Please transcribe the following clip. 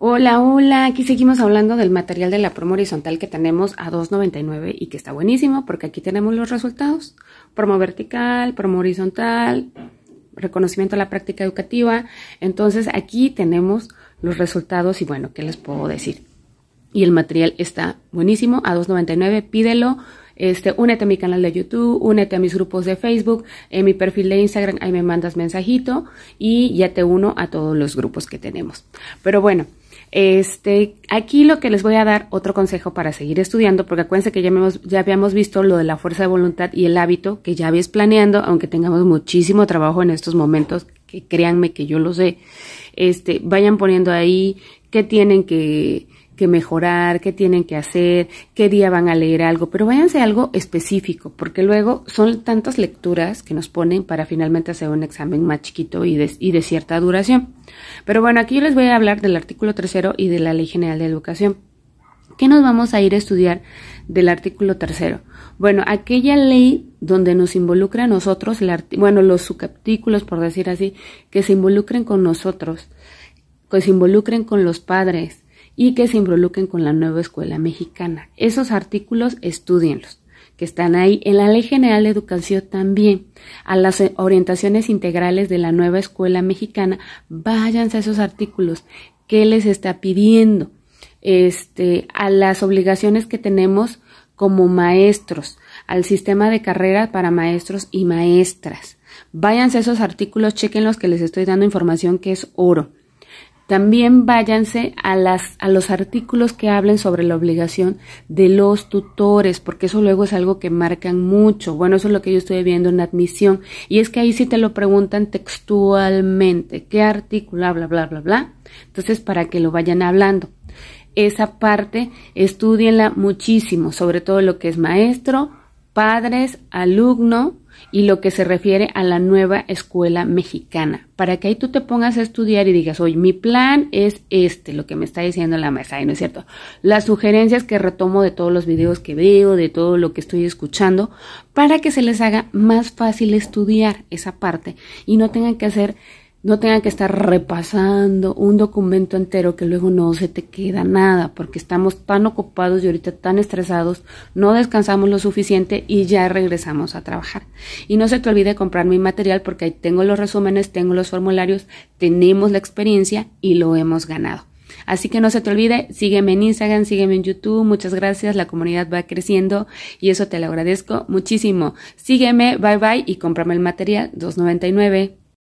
Hola, hola, aquí seguimos hablando del material de la promo horizontal que tenemos a 2.99 y que está buenísimo porque aquí tenemos los resultados. Promo vertical, promo horizontal, reconocimiento a la práctica educativa. Entonces aquí tenemos los resultados y bueno, ¿qué les puedo decir? Y el material está buenísimo a 2.99, pídelo. Este, únete a mi canal de YouTube, únete a mis grupos de Facebook, en mi perfil de Instagram, ahí me mandas mensajito y ya te uno a todos los grupos que tenemos. Pero bueno, este, aquí lo que les voy a dar otro consejo para seguir estudiando, porque acuérdense que ya, hemos, ya habíamos visto lo de la fuerza de voluntad y el hábito que ya habéis planeando, aunque tengamos muchísimo trabajo en estos momentos, que créanme que yo lo sé. Este, vayan poniendo ahí qué tienen que que mejorar, qué tienen que hacer, qué día van a leer algo, pero váyanse a algo específico, porque luego son tantas lecturas que nos ponen para finalmente hacer un examen más chiquito y de, cierta duración. Pero bueno, aquí yo les voy a hablar del artículo tercero y de la Ley General de Educación. ¿Qué nos vamos a ir a estudiar del artículo tercero? Bueno, aquella ley donde nos involucra a nosotros, bueno, los subcapítulos, por decir así, que se involucren con nosotros, que se involucren con los padres, y que se involucren con la nueva escuela mexicana. Esos artículos estudienlos que están ahí en la Ley General de Educación también, a las orientaciones integrales de la nueva escuela mexicana, váyanse a esos artículos, qué les está pidiendo, este, a las obligaciones que tenemos como maestros, al sistema de carrera para maestros y maestras. Váyanse a esos artículos, chequen los que les estoy dando información que es oro. También váyanse a, las, a los artículos que hablen sobre la obligación de los tutores, porque eso luego es algo que marcan mucho. Bueno, eso es lo que yo estoy viendo en admisión. Y es que ahí sí te lo preguntan textualmente, qué artículo, bla, bla, bla, bla. Entonces, para que lo vayan hablando. Esa parte, estudienla muchísimo, sobre todo lo que es maestro, padres, alumno y lo que se refiere a la nueva escuela mexicana, para que ahí tú te pongas a estudiar y digas, oye, mi plan es este, lo que me está diciendo la mesa y no es cierto. Las sugerencias que retomo de todos los videos que veo, de todo lo que estoy escuchando, para que se les haga más fácil estudiar esa parte y no tengan que hacer no tengan que estar repasando un documento entero que luego no se te queda nada, porque estamos tan ocupados y ahorita tan estresados, no descansamos lo suficiente y ya regresamos a trabajar. Y no se te olvide comprar mi material porque ahí tengo los resúmenes, tengo los formularios, tenemos la experiencia y lo hemos ganado. Así que no se te olvide, sígueme en Instagram, sígueme en YouTube, muchas gracias, la comunidad va creciendo y eso te lo agradezco muchísimo. Sígueme, bye bye y cómprame el material 299.